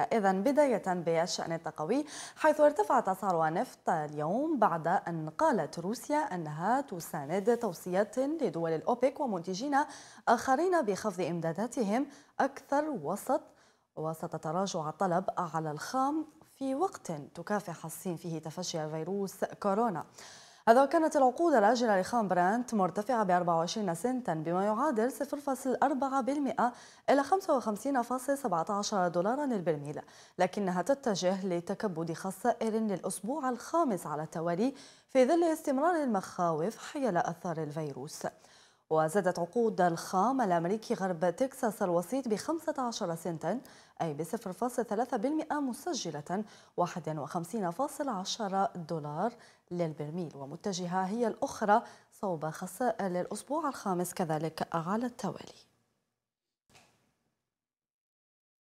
إذا بداية بالشأن التقوي حيث ارتفع أسعار النفط اليوم بعد أن قالت روسيا أنها تساند توصية لدول الأوبك ومنتجين آخرين بخفض إمداداتهم أكثر وسط وسط تراجع الطلب على الخام في وقت تكافح الصين فيه تفشي فيروس كورونا هذا كانت العقود الآجلة لخام برانت مرتفعة ب 24 سنتا بما يعادل 0.4% إلى 55.17 دولارا للبرميل لكنها تتجه لتكبد خسائر للأسبوع الخامس على التوالي في ظل استمرار المخاوف حيال أثار الفيروس وزادت عقود الخام الأمريكي غرب تكساس الوسيط ب 15 سنتا أي ب 0.3% مسجلة 51.10 دولار للبرميل ومتجهة هي الأخرى صوب خسائر الأسبوع الخامس كذلك على التوالي